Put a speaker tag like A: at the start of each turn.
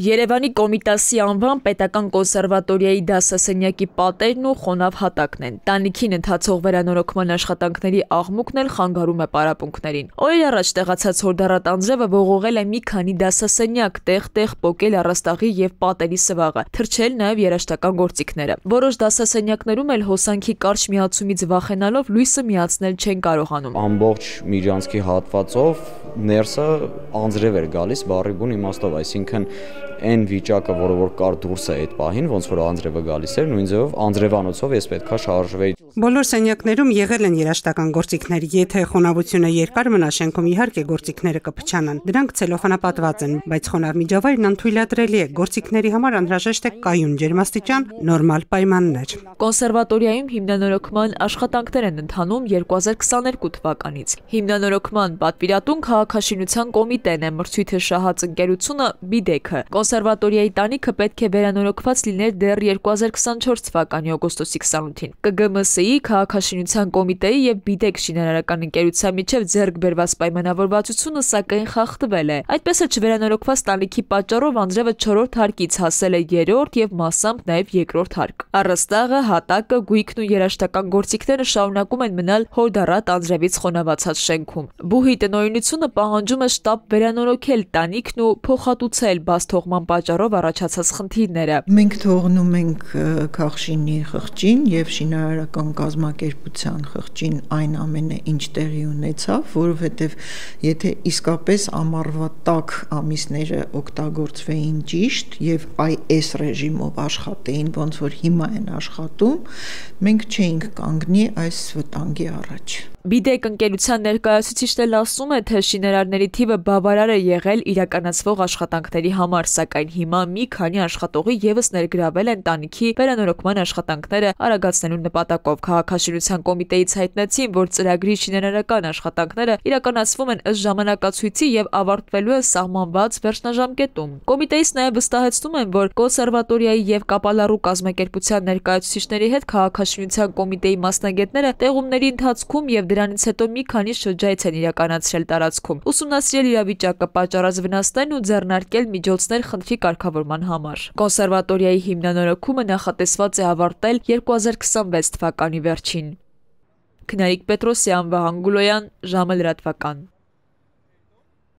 A: Երևանի Կոմիտասի անվան պետական կոնսերվատորիայի դասասենյակի պատերն ու խոնավ հատակն են։ Տանիքին ընթացող վերանորոգման աշխատանքների աղմուկն էլ խանգարում է պարապմունքներին։ Օրեր առաջ տեղացած հորդառատ անձրևը ողողել է մի քանի դասասենյակ, տեղ-տեղ պոկել առաստաղի եւ պատերի սվաղը, թրջել նաեւ երաշտական գործիքները։ Որոշ դասասենյակներում էլ հոսանքի կարճ միացումից վախենալով լույսը միացնել չեն կարողանում։ Ամբողջ միջանցքի հատվածով ներսը անձրև էր գալիս բարի բուն իմաստով, այսինքն այն վիճակը, որը որ կար դուրս է այդ պահին, ոնց որ անձրևը գալիս էր, նույն ձևով անձրևանոցով ես պետքա շարժվեի։
B: Բոլոր սենյակներում եղել են երաշտական գործիքներ, եթե խոնավությունը երկար մնա շենքում իհարկե գործիքները կփչանան։ Դրանք ցելոֆանապատված են, բայց խոնավ միջավայրն անթույլատրելի է։ Գործիքների համար անհրաժեշտ է կայուն ջերմաստիճան, նորմալ պայմաններ։
A: Կոնսերվատորիայում հիմնանորոգման աշխատանքներ են ընթանում 2022 թվականից։ Հիմնանորոգման պատվիրատուն քաղաք քաղաքաշինության կոմիտեն է, մրցույթը շահած ընկերությունը Բիդեքը։ Կոնսերվատորիայի տանիքը պետք է վերանորոգված լիներ դեռ 2024 թվականի օգոստոսի 28-ին։ ԿԳՄՍ-ի քաղաքաշինության կոմիտեի եւ Բիդեկ շինարարական ընկերության միջև ձեռք բերված պայմանավորվածությունը սակայն խախտվել է։ Այդպես է չվերանորոգված տանիքի պատճառով անձրևը 4-րդ հարկից հասել է 3-րդ եւ մասամբ նաեւ 2-րդ հարկ։ Առաստաղը, հատակը, գույքն ու երաշտական գործիքները շարունակում են մնալ հորդառատ անձրևից խոնավացած շենքում։ Բուհի տնօրինությունը պահանջում է շտապ վերանորոգել տանիքն ու փոխհատուցել բաց թողման
C: պատճառով առաջացած խնդիրները։ Մենք թողնում ենք քաղշինի խղճին եւ շինարարական կազմակերպության խղճին այն ամենը, ինչ տեղի ունեցավ, որովհետեւ եթե իսկապես ամառվա տակ ամիսները օգտագործվեին ճիշտ եւ այ այս ռեժիմով աշխատեին, ոնց որ հիմա են աշխատում, մենք չէինք կանգնի այս վտանգի առաջ։
A: Բիդեկ ընկերության ներկայացուցիչն էլ ասում է, թե շինարարների թիվը բավարար է եղել իրականացվող աշխատանքների համար, սակայն հիմա մի քանի աշխատողի եւս ներգրավել են տանիքի վերանորոգման աշխատանքները արագացնելու նպատակով։ Քաղաքաշինության կոմիտեից հայտնեցին, որ ծրագրի շինարարական աշխատանքները իրականացվում են ըստ ժամանակացույցի եւ ավարտվելու է սահմանված վերջնաժամկետում։ Կոմիտեից նաեւ վստահեցնում են, որ կոնսերվատորիայի եւ կապալառու կազմակերպության ներկայացուցիչների հետ քաղաքաշինության կոմիտեի մասնագետները տեղումների ընթացքում եւ դրանից հետո մի քանի շրջայց են իրականացրել տարածքում։ Ուսումնասիրել իրավիճակը, պատճառած վնասներն ու ձեռնարկել միջոցներ խնդրի կարգավորման համար։ Կոնսերվատորիայի հիմնանորոգումը նախատեսված է ավարտել 2026 թվականի վերջին։ Քնարիկ Պետրոսյան, Վահան Գուլոյան, ժամը լրատվական։